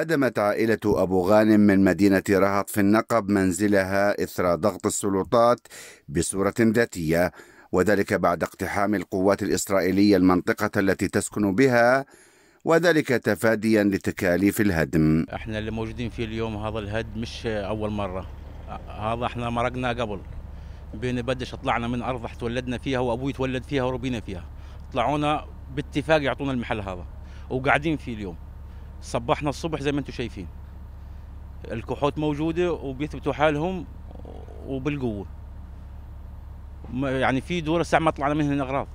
هدمت عائلة أبو غانم من مدينة رهط في النقب منزلها إثر ضغط السلطات بصورة ذاتية وذلك بعد اقتحام القوات الإسرائيلية المنطقة التي تسكن بها وذلك تفاديا لتكاليف الهدم احنا اللي موجودين فيه اليوم هذا الهدم مش أول مرة هذا احنا مرقنا قبل بين بدش طلعنا من أرض تولدنا فيها وأبوي تولد فيها وربينا فيها طلعونا باتفاق يعطونا المحل هذا وقاعدين فيه اليوم صبحنا الصبح زي ما انتم شايفين الكحوت موجوده وبيثبتوا حالهم وبالقوه يعني في دور الساعه ما طلعنا منها الاغراض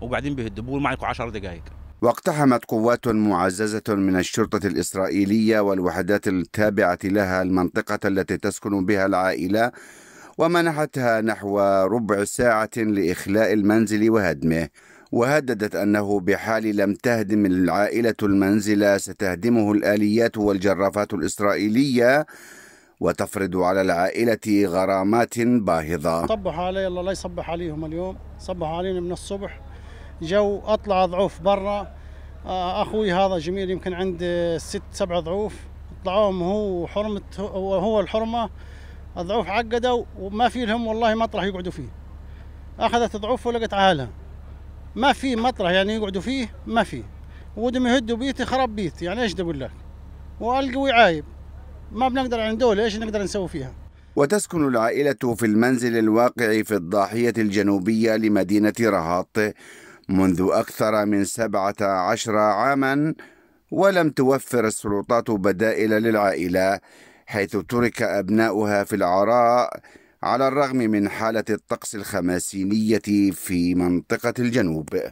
وبعدين بيهدبوا بقول معكم 10 دقائق واقتحمت قوات معززة من الشرطة الإسرائيلية والوحدات التابعة لها المنطقة التي تسكن بها العائلة ومنحتها نحو ربع ساعة لإخلاء المنزل وهدمه وهددت أنه بحال لم تهدم العائلة المنزل ستهدمه الآليات والجرافات الإسرائيلية وتفرض على العائلة غرامات باهظة صبح علي الله لا يصبح عليهم اليوم صبح علينا من الصبح جو أطلع ضعوف برا آه، أخوي هذا جميل يمكن عند ست سبع ضعوف طلعوهم هو حرمة هو الحرمة الضعوف عقدوا وما في لهم والله مطرح يقعدوا فيه أخذت ضعوف ولقت عالها ما في مطرح يعني يقعدوا فيه ما في ودهم يهدوا بيتي خرب بيتي يعني ايش بقول لك والقوي عايب ما بنقدر عن دولة ايش نقدر نسوي فيها وتسكن العائلة في المنزل الواقع في الضاحية الجنوبية لمدينة رهاط منذ أكثر من 17 عاما ولم توفر السلطات بدائل للعائلة حيث ترك أبناؤها في العراء على الرغم من حالة الطقس الخماسينية في منطقة الجنوب